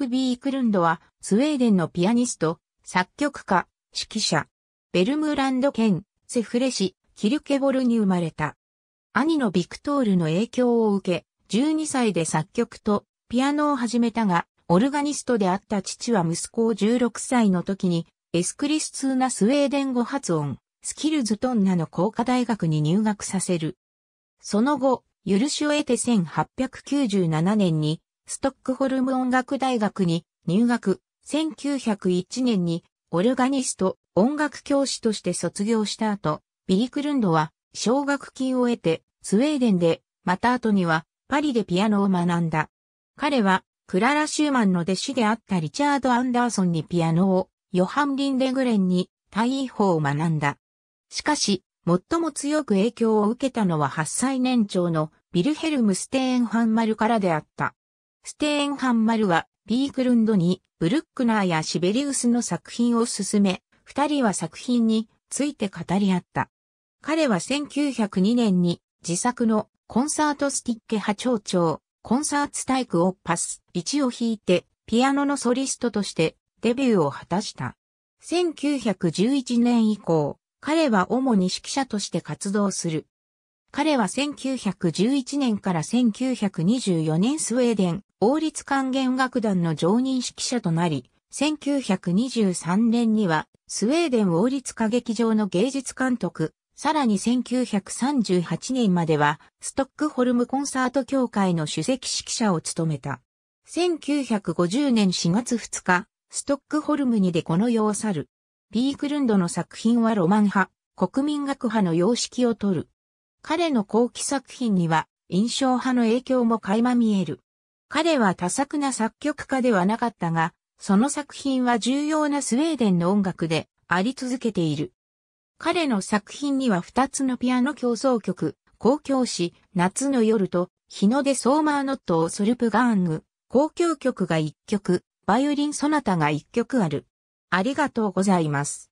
フ・ビークルンドは、スウェーデンのピアニスト、作曲家、指揮者、ベルムランド県、セフレ市、キルケボルに生まれた。兄のビクトールの影響を受け、12歳で作曲とピアノを始めたが、オルガニストであった父は息子を16歳の時に、エスクリスツーナスウェーデン語発音、スキルズトンナの工科大学に入学させる。その後、許しを得て1897年にストックホルム音楽大学に入学、1901年にオルガニスト、音楽教師として卒業した後、ビリクルンドは奨学金を得てスウェーデンで、また後にはパリでピアノを学んだ。彼はクララ・シューマンの弟子であったリチャード・アンダーソンにピアノを、ヨハン・リンレグレンに大位法を学んだ。しかし、最も強く影響を受けたのは8歳年長のビルヘルム・ステーンハンマルからであった。ステーンハンマルは、ビークルンドに、ブルックナーやシベリウスの作品を進め、二人は作品について語り合った。彼は1902年に自作のコンサートスティッケ派長長、コンサーツタイクをパス1を弾いてピアノのソリストとしてデビューを果たした。1911年以降、彼は主に指揮者として活動する。彼は1911年から1924年スウェーデン王立管弦楽団の常任指揮者となり、1923年にはスウェーデン王立歌劇場の芸術監督、さらに1938年まではストックホルムコンサート協会の主席指揮者を務めた。1950年4月2日、ストックホルムにでこの世を去る。ビークルンドの作品はロマン派、国民学派の様式をとる。彼の後期作品には印象派の影響も垣間見える。彼は多作な作曲家ではなかったが、その作品は重要なスウェーデンの音楽であり続けている。彼の作品には二つのピアノ競争曲、公共詩、夏の夜と、日の出ソーマーノットをソルプガーング、公共曲が一曲、バイオリンソナタが一曲ある。ありがとうございます。